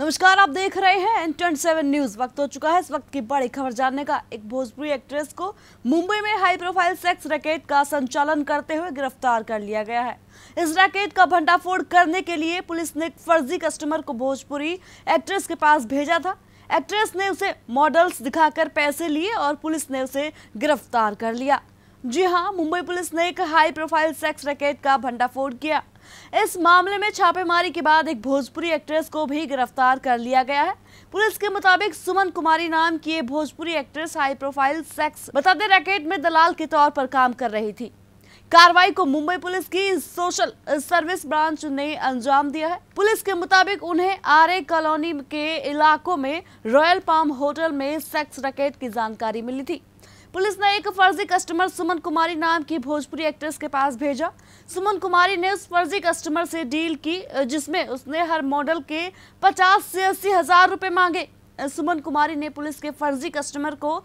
नमस्कार आप देख रहे हैं एन सेवन न्यूज वक्त हो चुका है इस वक्त की बड़ी खबर जानने का एक भोजपुरी एक्ट्रेस को मुंबई में हाई प्रोफाइल सेक्स रैकेट का संचालन करते हुए गिरफ्तार कर लिया गया है इस रैकेट का भंडाफोड़ करने के लिए पुलिस ने एक फर्जी कस्टमर को भोजपुरी एक्ट्रेस के पास भेजा था एक्ट्रेस ने उसे मॉडल्स दिखाकर पैसे लिए और पुलिस ने उसे गिरफ्तार कर लिया जी हाँ मुंबई पुलिस ने एक हाई प्रोफाइल सेक्स रैकेट का भंडाफोड़ किया इस मामले में छापेमारी के बाद एक भोजपुरी एक्ट्रेस को भी गिरफ्तार कर लिया गया है पुलिस के मुताबिक सुमन कुमारी नाम की ये Bhojpuri actress high profile sex बता दे रैकेट में दलाल के तौर पर काम कर रही थी कार्रवाई को मुंबई पुलिस की सोशल सर्विस ब्रांच ने अंजाम दिया है पुलिस के मुताबिक उन्हें आरे कॉलोनी के इलाकों में रॉयल पाम होटल में सेक्स रैकेट की जानकारी मिली थी पुलिस ने एक फर्जी कस्टमर सुमन कुमारी नाम की भोजपुरी एक्ट्रेस के पास भेजा सुमन कुमारी ने उस फर्जी कस्टमर से डील की जिसमें उसने हर मॉडल के पचास से अस्सी हजार रुपए मांगे सुमन कुमारी ने पुलिस के फर्जी कस्टमर को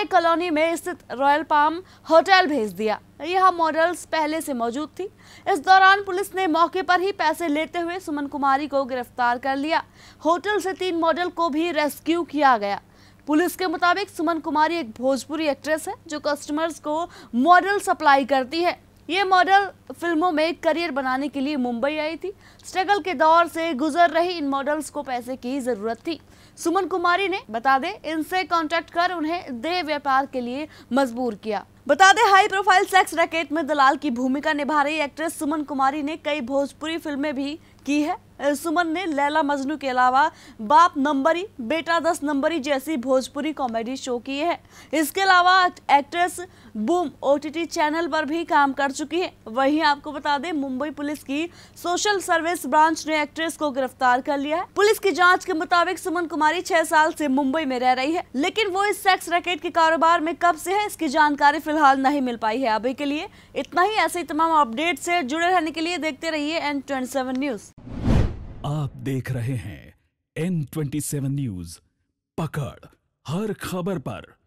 ए कॉलोनी में स्थित रॉयल पाम होटल भेज दिया यह मॉडल्स पहले से मौजूद थी इस दौरान पुलिस ने मौके पर ही पैसे लेते हुए सुमन कुमारी को गिरफ्तार कर लिया होटल से तीन मॉडल को भी रेस्क्यू किया गया पुलिस के मुताबिक सुमन कुमारी एक भोजपुरी एक्ट्रेस है जो कस्टमर्स को मॉडल सप्लाई करती है ये मॉडल फिल्मों में करियर बनाने के लिए मुंबई आई थी स्ट्रगल के दौर से गुजर रही इन मॉडल्स को पैसे की ज़रूरत थी सुमन कुमारी ने बता दे इनसे कांटेक्ट कर उन्हें देह व्यापार के लिए मजबूर किया बता दें हाई प्रोफाइल सेक्स रैकेट में दलाल की भूमिका निभा रही एक्ट्रेस सुमन कुमारी ने कई भोजपुरी फिल्में भी की है सुमन ने लैला मजनू के अलावा बाप नंबरी बेटा दस नंबरी जैसी भोजपुरी कॉमेडी शो की है इसके अलावा एक्ट्रेस बूम ओटीटी चैनल पर भी काम कर चुकी है वहीं आपको बता दें मुंबई पुलिस की सोशल सर्विस ब्रांच ने एक्ट्रेस को गिरफ्तार कर लिया है पुलिस की जांच के मुताबिक सुमन कुमारी छह साल से मुंबई में रह रही है लेकिन वो इस सेक्स रैकेट के कारोबार में कब से है इसकी जानकारी फिलहाल नहीं मिल पाई है अभी के लिए इतना ही ऐसे तमाम अपडेट से जुड़े रहने के लिए देखते रहिए एन ट्वेंटी न्यूज आप देख रहे हैं एन ट्वेंटी न्यूज पकड़ हर खबर पर